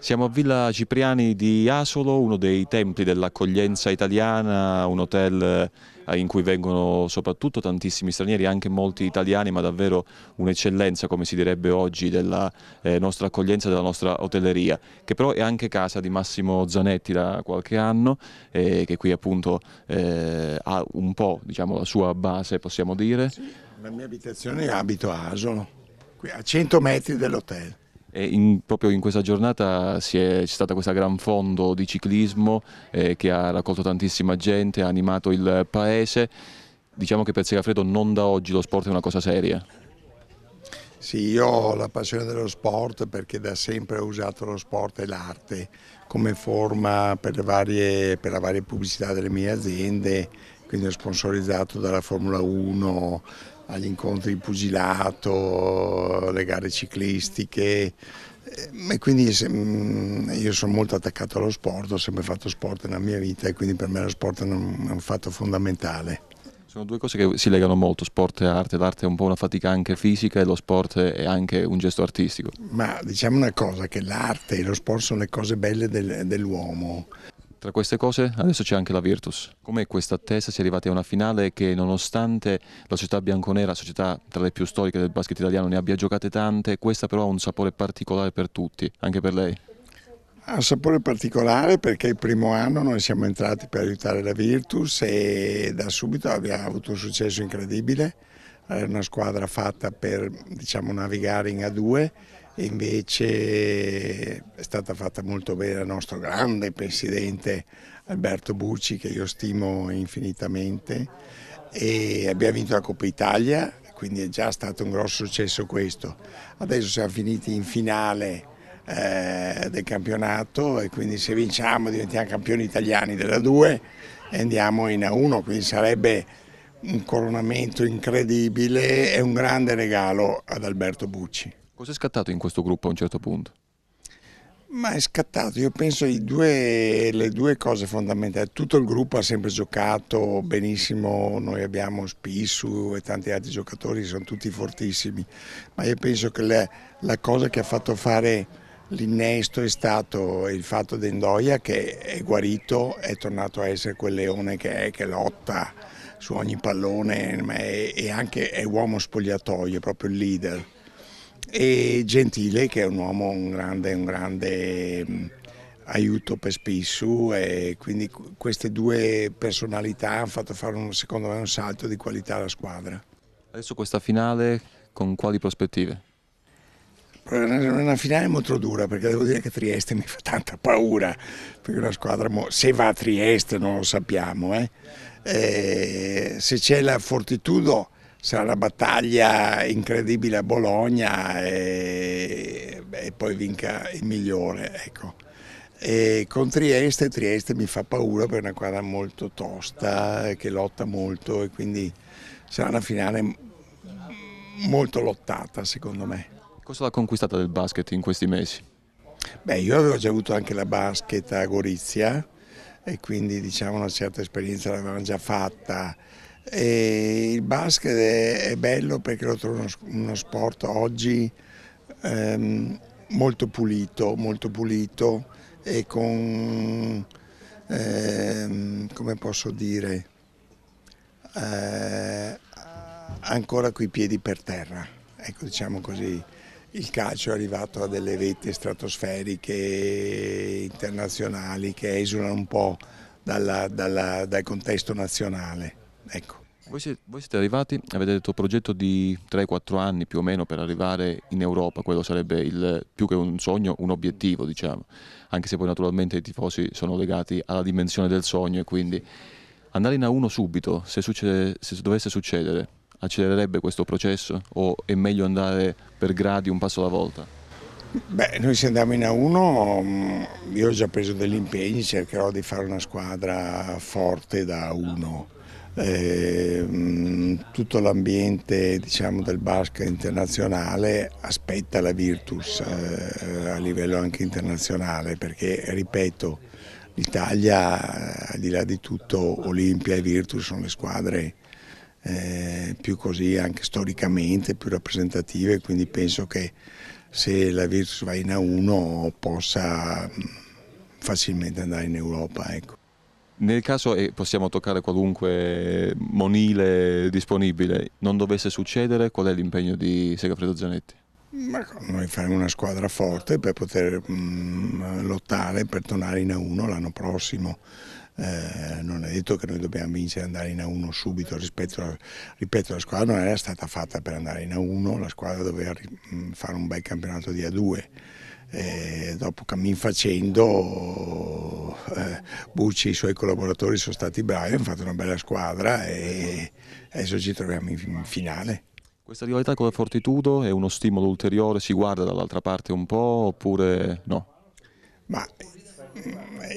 Siamo a Villa Cipriani di Asolo, uno dei templi dell'accoglienza italiana, un hotel eh, in cui vengono soprattutto tantissimi stranieri, anche molti italiani, ma davvero un'eccellenza, come si direbbe oggi, della eh, nostra accoglienza, della nostra hotelleria, che però è anche casa di Massimo Zanetti da qualche anno, eh, che qui appunto eh, ha un po' diciamo, la sua base, possiamo dire. Sì, la mia abitazione è abito a Asolo, qui a 100 metri dell'hotel in, proprio in questa giornata c'è stata questa gran fondo di ciclismo eh, che ha raccolto tantissima gente, ha animato il paese. Diciamo che per Segafredo non da oggi lo sport è una cosa seria. Sì, io ho la passione dello sport perché da sempre ho usato lo sport e l'arte come forma per, le varie, per la varia pubblicità delle mie aziende, quindi ho sponsorizzato dalla Formula 1 agli incontri di pugilato, le gare ciclistiche eh, e quindi mm, io sono molto attaccato allo sport, ho sempre fatto sport nella mia vita e quindi per me lo sport è un fatto fondamentale. Sono due cose che si legano molto, sport e arte. L'arte è un po' una fatica anche fisica e lo sport è anche un gesto artistico. Ma diciamo una cosa, che l'arte e lo sport sono le cose belle del, dell'uomo. Tra queste cose adesso c'è anche la Virtus. Come questa attesa si è arrivati a una finale che nonostante la società bianconera, società tra le più storiche del basket italiano, ne abbia giocate tante, questa però ha un sapore particolare per tutti, anche per lei? Ha un sapore particolare perché il primo anno noi siamo entrati per aiutare la Virtus e da subito abbiamo avuto un successo incredibile, è una squadra fatta per diciamo, navigare in A2 invece è stata fatta molto bene dal nostro grande presidente Alberto Bucci che io stimo infinitamente e abbiamo vinto la Coppa Italia quindi è già stato un grosso successo questo. Adesso siamo finiti in finale eh, del campionato e quindi se vinciamo diventiamo campioni italiani della 2 e andiamo in A1, quindi sarebbe un coronamento incredibile e un grande regalo ad Alberto Bucci. Cos'è scattato in questo gruppo a un certo punto? Ma è scattato, io penso due, le due cose fondamentali, tutto il gruppo ha sempre giocato benissimo, noi abbiamo Spissu e tanti altri giocatori, sono tutti fortissimi, ma io penso che la, la cosa che ha fatto fare l'innesto è stato il fatto di Endoia che è guarito, è tornato a essere quel leone che è, che lotta su ogni pallone e anche è uomo spogliatoio, è proprio il leader e Gentile che è un uomo, un grande, un grande mh, mm, aiuto per Spissu e quindi queste due personalità hanno fatto fare un, secondo me un salto di qualità alla squadra. Adesso questa finale con quali prospettive? È una finale molto dura perché devo dire che Trieste mi fa tanta paura perché una squadra se va a Trieste non lo sappiamo eh? eh se c'è la fortitudo sarà una battaglia incredibile a Bologna e, e poi vinca il migliore. Ecco. E con Trieste, Trieste mi fa paura perché è una squadra molto tosta, che lotta molto e quindi sarà una finale molto lottata secondo me. Cosa l'ha conquistata del basket in questi mesi? Beh, io avevo già avuto anche la basket a Gorizia e quindi diciamo una certa esperienza l'avevano già fatta e il basket è, bello perché lo trovo uno, sport oggi ehm, molto pulito, molto pulito e con, ehm, come posso dire, eh, ancora coi piedi per terra. Ecco, diciamo così, il calcio è arrivato a delle vette stratosferiche internazionali che esulano un po' dalla, dalla, dal contesto nazionale. Ecco. Voi siete, voi siete, arrivati, avete detto progetto di 3-4 anni più o meno per arrivare in Europa, quello sarebbe il, più che un sogno, un obiettivo diciamo, anche se poi naturalmente i tifosi sono legati alla dimensione del sogno e quindi andare in A1 subito, se, succede, se dovesse succedere, accelererebbe questo processo o è meglio andare per gradi un passo alla volta? Beh, noi se andiamo in A1 mm, io ho già preso degli impegni, cercherò di fare una squadra forte da A1 eh, tutto l'ambiente diciamo, del basket internazionale aspetta la Virtus eh, a livello anche internazionale perché, ripeto, l'Italia eh, al di là di tutto Olimpia e Virtus sono le squadre eh, più così anche storicamente più rappresentative quindi penso che se la Virtus va in A1 possa mm, facilmente andare in Europa. Ecco. Nel caso e eh, possiamo toccare qualunque monile disponibile, non dovesse succedere, qual è l'impegno di Segafredo Zanetti? Ma noi faremo una squadra forte per poter mh, mm, lottare per tornare in A1 l'anno prossimo. Eh, non è detto che noi dobbiamo vincere e andare in A1 subito, rispetto alla, ripeto la squadra non era stata fatta per andare in A1, la squadra doveva mm, fare un bel campionato di A2. E dopo cammin facendo eh, Bucci e i suoi collaboratori sono stati bravi, hanno fatto una bella squadra e adesso ci troviamo in finale. Questa rivalità con la Fortitudo è uno stimolo ulteriore? Si guarda dall'altra parte un po' oppure no? Ma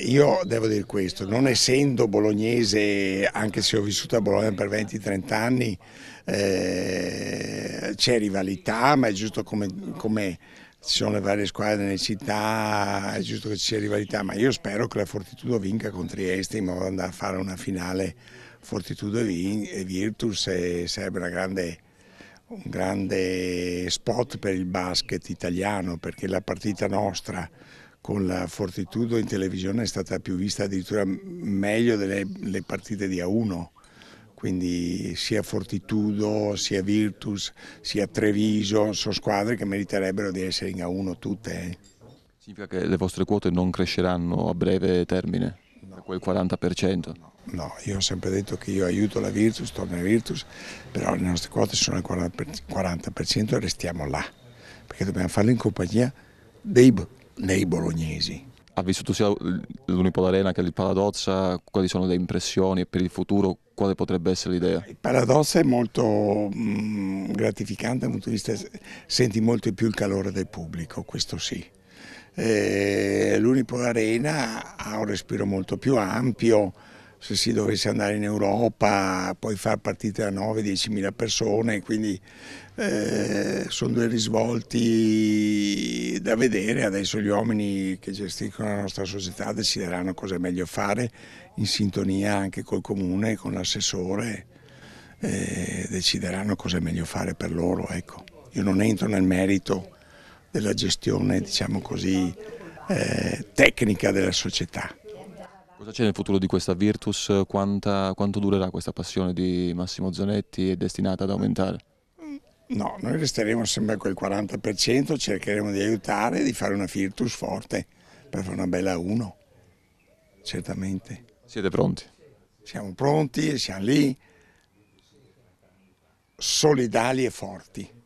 io devo dire questo, non essendo bolognese, anche se ho vissuto a Bologna per 20-30 anni, eh, c'è rivalità, ma è giusto come, come ci sono le varie squadre nelle città, è giusto che ci sia rivalità, ma io spero che la Fortitudo vinca con Trieste in modo da andare a fare una finale Fortitudo e Virtus e sarebbe grande, un grande spot per il basket italiano perché la partita nostra con la Fortitudo in televisione è stata più vista addirittura meglio delle partite di A1 quindi sia Fortitudo, sia Virtus, sia Treviso, sono squadre che meriterebbero di essere in A1 tutte. Eh. Significa che le vostre quote non cresceranno a breve termine, no. da quel 40%? No. no, io ho sempre detto che io aiuto la Virtus, torno a Virtus, però le nostre quote sono al 40% e restiamo là, perché dobbiamo farlo in compagnia dei nei bolognesi. Ha vissuto sia l'Unipol Arena che il Paradozza, quali sono le impressioni per il futuro quale potrebbe essere l'idea? Il Paradozza è molto mh, mm, gratificante dal punto di vista, senti molto più il calore del pubblico, questo sì. Eh, L'Unipol Arena ha un respiro molto più ampio, se si dovesse andare in Europa, poi far partite da 9-10 mila persone, quindi eh, sono due risvolti da vedere, adesso gli uomini che gestiscono la nostra società decideranno cosa è meglio fare in sintonia anche col comune, con l'assessore, eh, decideranno cosa è meglio fare per loro. Ecco. Io non entro nel merito della gestione, diciamo così, eh, tecnica della società. Cosa c'è nel futuro di questa Virtus? Quanta, quanto durerà questa passione di Massimo Zanetti? È destinata ad aumentare? Mm, no, noi resteremo sempre a quel 40%, cercheremo di aiutare, di fare una Virtus forte per fare una bella 1, certamente. Siete pronti? Siamo pronti, siamo lì, solidali e forti.